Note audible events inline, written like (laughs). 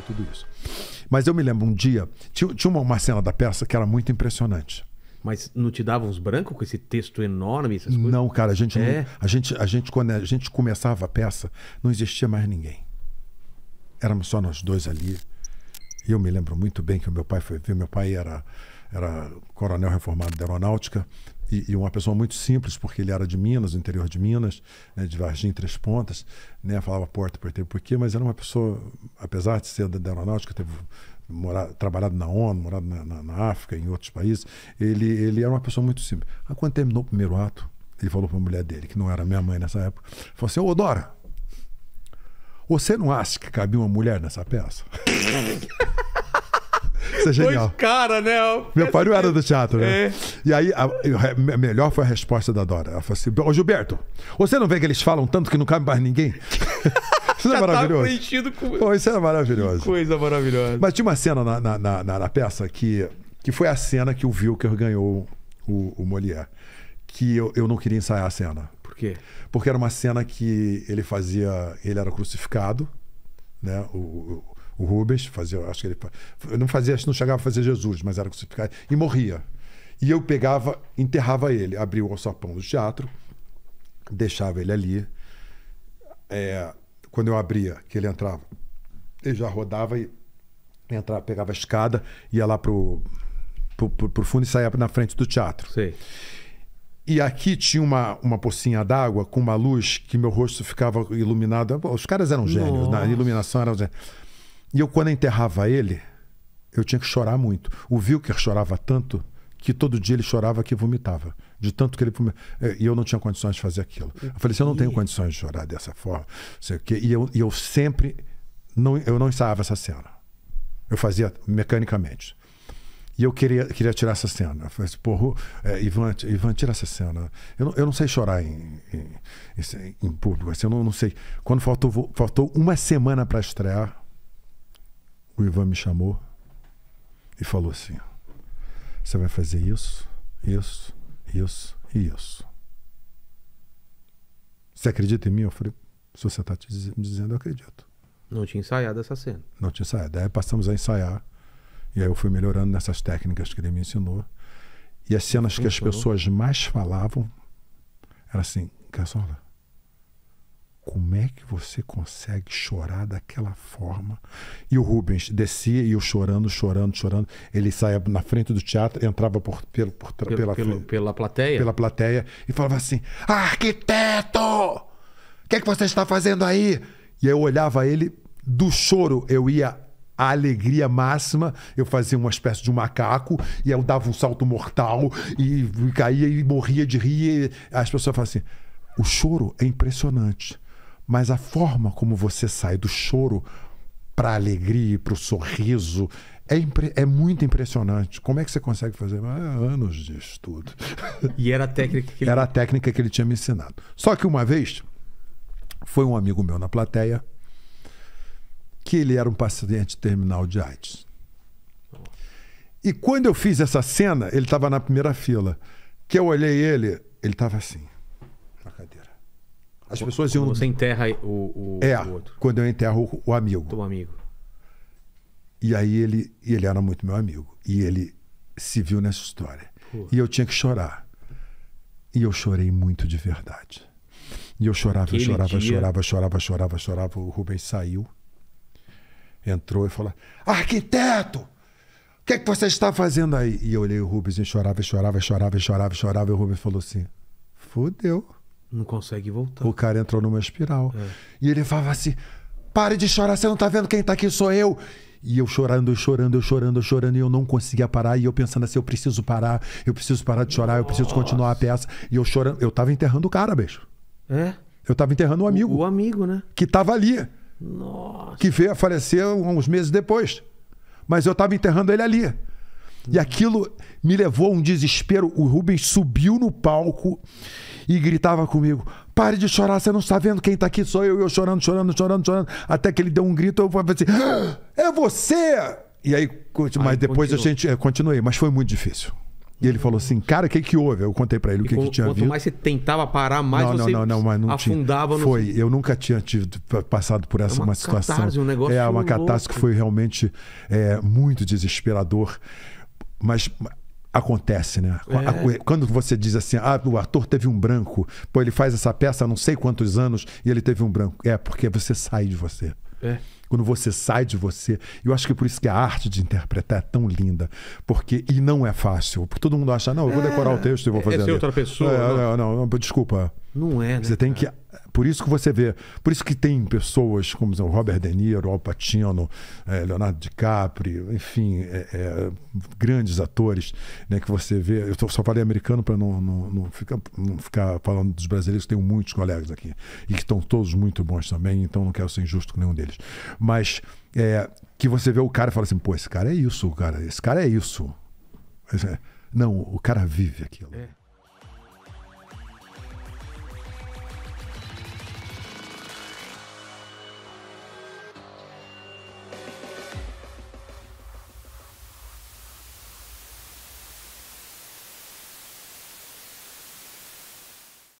tudo isso. Mas eu me lembro um dia, tinha, tinha uma, uma cena da peça que era muito impressionante. Mas não te davam uns brancos com esse texto enorme, essas coisas? Não, cara, a gente, é. não, a gente, a gente quando a gente começava a peça, não existia mais ninguém. Éramos só nós dois ali. E eu me lembro muito bem que o meu pai foi ver, meu pai era era coronel reformado da aeronáutica e, e, uma pessoa muito simples, porque ele era de Minas, do interior de Minas, né, de Varginha, Três Pontas, né, falava porta, porteiro, porquê, mas era uma pessoa, apesar de ser da, da aeronáutica, teve morado, trabalhado na ONU, morado na, na, na, África, em outros países, ele, ele era uma pessoa muito simples. Aí, quando terminou o primeiro ato, ele falou para a mulher dele, que não era minha mãe nessa época, falou assim, ô oh, Dora, você não acha que cabia uma mulher nessa peça? (laughs) Isso é genial. cara, né? Meu pai não era do assim, teatro, né? É. E aí, a, a, melhor foi a resposta da Dora. Ela falou assim: Ô Gilberto, você não vê que eles falam tanto que não cabe mais ninguém? (laughs) Isso é maravilhoso. preenchido com... Pô, isso é maravilhoso. Que coisa maravilhosa. Mas tinha uma cena na, na, na, na peça que, que foi a cena que o Vilker ganhou o, o Molière. Que eu, eu não queria ensaiar a cena. Por quê? Porque era uma cena que ele fazia. Ele era crucificado, né? o, o Rubens fazia, acho que ele não fazia, não chegava a fazer Jesus, mas era crucificado e morria. E eu pegava, enterrava ele, abria o alçapão do teatro, deixava ele ali. É, quando eu abria, que ele entrava, ele já rodava e entrava, pegava a escada, ia lá pro, pro, pro, pro fundo e saía na frente do teatro. Sim. E aqui tinha uma, uma pocinha d'água com uma luz que meu rosto ficava iluminado. Os caras eram gênios, na né? iluminação era e eu, quando enterrava ele, eu tinha que chorar muito. O Wilker chorava tanto que todo dia ele chorava que vomitava. De tanto que ele. É, e eu não tinha condições de fazer aquilo. Eu falei assim: eu não tenho condições de chorar dessa forma. Sei o quê. E eu, e eu sempre. Não, eu não ensaiava essa cena. Eu fazia mecanicamente. E eu queria, queria tirar essa cena. Eu falei assim, porra, é, Ivan, Ivan, tira essa cena. Eu não, eu não sei chorar em, em, em, em público, assim, eu não, não sei. Quando faltou, faltou uma semana para estrear, o Ivan me chamou e falou assim: você vai fazer isso, isso, isso e isso. Você acredita em mim? Eu falei: se você está me dizendo, eu acredito. Não tinha ensaiado essa cena. Não tinha ensaiado. Aí passamos a ensaiar. E aí eu fui melhorando nessas técnicas que ele me ensinou. E as cenas Sim, que as falou. pessoas mais falavam era assim, Casola, como é que você consegue chorar daquela forma? E o Rubens descia e eu chorando, chorando, chorando. Ele saía na frente do teatro, entrava por, pelo, por, pelo, pela, pelo, pela plateia. Pela plateia e falava assim: Arquiteto! O que, é que você está fazendo aí? E eu olhava ele, do choro eu ia a alegria máxima, eu fazia uma espécie de um macaco e eu dava um salto mortal e, e caía e morria de rir. E as pessoas falavam assim: o choro é impressionante mas a forma como você sai do choro para a alegria, para o sorriso, é, impre... é, muito impressionante. Como é que você consegue fazer? Ah, anos de estudo. (laughs) E era a técnica que ele... Era a técnica que ele tinha me ensinado. Só que uma vez, foi um amigo meu na plateia, que ele era um paciente terminal de AIDS. E quando eu fiz essa cena, ele estava na primeira fila. Que eu olhei ele, ele estava assim. As quando, pessoas iam. Quando você enterra o, o, é, o outro. Quando eu enterro o, amigo. Do amigo. E aí ele, ele era muito meu amigo. E ele se viu nessa história. Pô. E eu tinha que chorar. E eu chorei muito de verdade. E eu chorava, Aquele chorava, dia... chorava, chorava, chorava, chorava. O Rubens saiu, entrou e falou: Arquiteto! O que, é que você está fazendo aí? E eu olhei o Rubens e chorava, chorava, chorava, chorava, chorava. E o Rubens falou assim: Fudeu. Não consegue voltar. O cara entrou numa espiral. É. E ele falava assim: pare de chorar, você não tá vendo quem tá aqui sou eu. E eu chorando, eu chorando, eu chorando, eu chorando, e eu não conseguia parar. E eu pensando assim: eu preciso parar, eu preciso parar de chorar, Nossa. eu preciso continuar a peça. E eu chorando, eu tava enterrando o cara, bicho. É? Eu tava enterrando um amigo. O, o amigo, né? Que tava ali. Nossa. Que veio a falecer uns meses depois. Mas eu tava enterrando ele ali. E uhum. aquilo me levou a um desespero. O Rubens subiu no palco e gritava comigo: Pare de chorar, você não está vendo quem está aqui? Sou eu, eu chorando, chorando, chorando, chorando. Até que ele deu um grito, eu falei assim: ah, É você! E aí, mas depois continuou. a gente é, continuei, mas foi muito difícil. E ele falou assim, cara, o que, que houve? Eu contei para ele o que, que tinha quanto Quanto mais você tentava parar, mais não, você não, não, não, não afundava. Tinha. Foi, no... eu nunca tinha tido, passado por é essa é uma, uma situação. Catarse, um negócio é uma catástrofe foi realmente é, muito desesperador. Mas acontece, né? É. Quando você diz assim, ah, o ator teve um branco, pô, ele faz essa peça há não sei quantos anos e ele teve um branco. É, porque você sai de você. É quando você sai de você. Eu acho que é por isso que a arte de interpretar é tão linda, porque e não é fácil. Porque todo mundo acha, não, eu vou decorar o é. texto e vou é, fazer. É outra pessoa. É, não, né? não, não, desculpa. Não é, né? Você tem que. Por isso que você vê. Por isso que tem pessoas como o Robert De Niro, Al Pacino, Leonardo DiCaprio, enfim, é, é, grandes atores né, que você vê. Eu só falei americano para não, não, não, ficar, não ficar falando dos brasileiros, tenho muitos colegas aqui. E que estão todos muito bons também, então não quero ser injusto com nenhum deles. Mas é, que você vê o cara e fala assim, pô, esse cara é isso, cara, esse cara é isso. É, não, o cara vive aquilo. É.